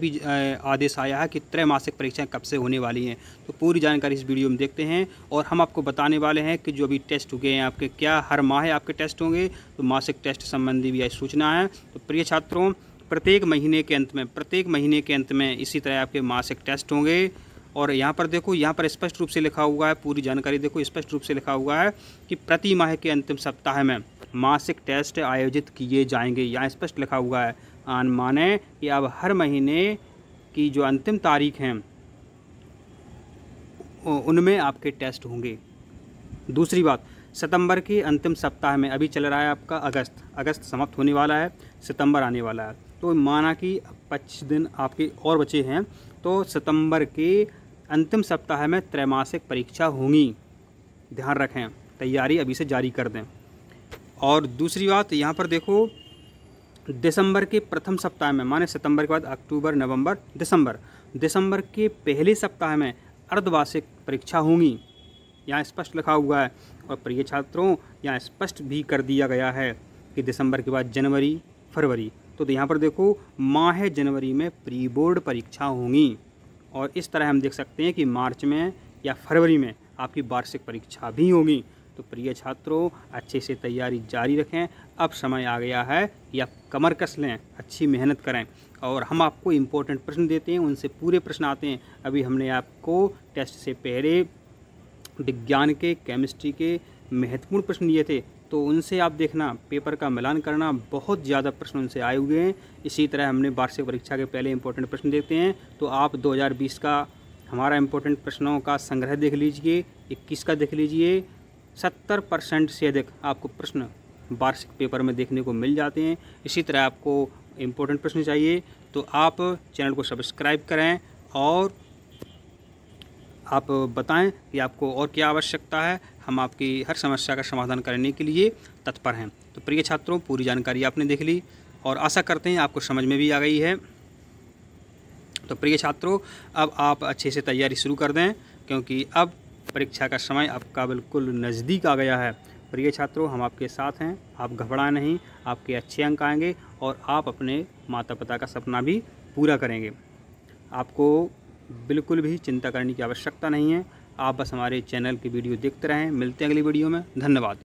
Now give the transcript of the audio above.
भी आदेश आया है कि त्रैमासिक परीक्षाएं कब से होने वाली हैं तो पूरी जानकारी इस वीडियो में देखते हैं और हम आपको बताने वाले हैं कि जो अभी टेस्ट हुए हैं आपके क्या हर माह आपके टेस्ट होंगे तो मासिक टेस्ट संबंधी भी सूचना है तो प्रिय छात्रों प्रत्येक महीने के अंत में प्रत्येक महीने के अंत में इसी तरह आपके मासिक टेस्ट होंगे और यहाँ पर देखो यहाँ पर स्पष्ट रूप से लिखा हुआ है पूरी जानकारी देखो स्पष्ट रूप से लिखा हुआ है कि प्रति माह के अंतिम सप्ताह में मासिक टेस्ट आयोजित किए जाएंगे यहाँ स्पष्ट लिखा हुआ है आन माने कि अब हर महीने की जो अंतिम तारीख हैं उनमें आपके टेस्ट होंगे दूसरी बात सितंबर के अंतिम सप्ताह में अभी चल रहा है आपका अगस्त अगस्त समाप्त होने वाला है सितंबर आने वाला है तो माना कि पच्चीस दिन आपके और बचे हैं तो सितंबर के अंतिम सप्ताह में त्रैमासिक परीक्षा होंगी ध्यान रखें तैयारी अभी से जारी कर दें और दूसरी बात यहाँ पर देखो दिसंबर के प्रथम सप्ताह में माने सितंबर के बाद अक्टूबर नवंबर दिसंबर दिसंबर के पहले सप्ताह में अर्धवार्षिक परीक्षा होंगी यहाँ स्पष्ट लिखा हुआ है और प्रिय छात्रों यहाँ स्पष्ट भी कर दिया गया है कि दिसंबर के बाद जनवरी फरवरी तो, तो यहाँ पर देखो माह जनवरी में प्री बोर्ड परीक्षा होंगी और इस तरह हम देख सकते हैं कि मार्च में या फरवरी में आपकी वार्षिक परीक्षा भी होगी तो प्रिय छात्रों अच्छे से तैयारी जारी रखें अब समय आ गया है कि आप कमर कस लें अच्छी मेहनत करें और हम आपको इम्पोर्टेंट प्रश्न देते हैं उनसे पूरे प्रश्न आते हैं अभी हमने आपको टेस्ट से पहले विज्ञान के केमिस्ट्री के महत्वपूर्ण प्रश्न लिए थे तो उनसे आप देखना पेपर का मिलान करना बहुत ज़्यादा प्रश्न उनसे आए हुए हैं इसी तरह हमने वार्षिक परीक्षा के पहले इम्पोर्टेंट प्रश्न देखते हैं तो आप 2020 का हमारा इम्पोर्टेंट प्रश्नों का संग्रह देख लीजिए 21 का देख लीजिए सत्तर परसेंट से अधिक आपको प्रश्न वार्षिक पेपर में देखने को मिल जाते हैं इसी तरह आपको इम्पोर्टेंट प्रश्न चाहिए तो आप चैनल को सब्सक्राइब करें और आप बताएं कि आपको और क्या आवश्यकता है हम आपकी हर समस्या का समाधान करने के लिए तत्पर हैं तो प्रिय छात्रों पूरी जानकारी आपने देख ली और आशा करते हैं आपको समझ में भी आ गई है तो प्रिय छात्रों अब आप अच्छे से तैयारी शुरू कर दें क्योंकि अब परीक्षा का समय आपका बिल्कुल नज़दीक आ गया है प्रिय छात्रों हम आपके साथ हैं आप घबराएं नहीं आपके अच्छे अंक आएंगे और आप अपने माता पिता का सपना भी पूरा करेंगे आपको बिल्कुल भी चिंता करने की आवश्यकता नहीं है आप बस हमारे चैनल की वीडियो देखते रहें मिलते हैं अगली वीडियो में धन्यवाद